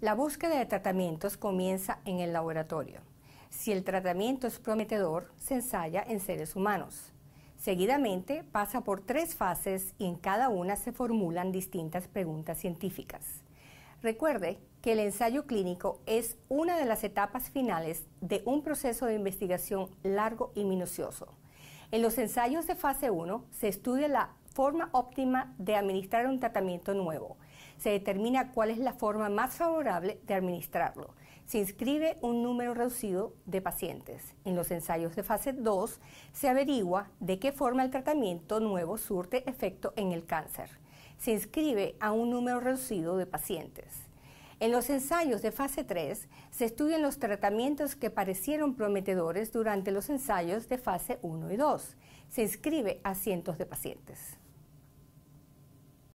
La búsqueda de tratamientos comienza en el laboratorio. Si el tratamiento es prometedor, se ensaya en seres humanos. Seguidamente pasa por tres fases y en cada una se formulan distintas preguntas científicas. Recuerde que el ensayo clínico es una de las etapas finales de un proceso de investigación largo y minucioso. En los ensayos de fase 1 se estudia la forma óptima de administrar un tratamiento nuevo se determina cuál es la forma más favorable de administrarlo. Se inscribe un número reducido de pacientes. En los ensayos de fase 2 se averigua de qué forma el tratamiento nuevo surte efecto en el cáncer. Se inscribe a un número reducido de pacientes. En los ensayos de fase 3 se estudian los tratamientos que parecieron prometedores durante los ensayos de fase 1 y 2. Se inscribe a cientos de pacientes.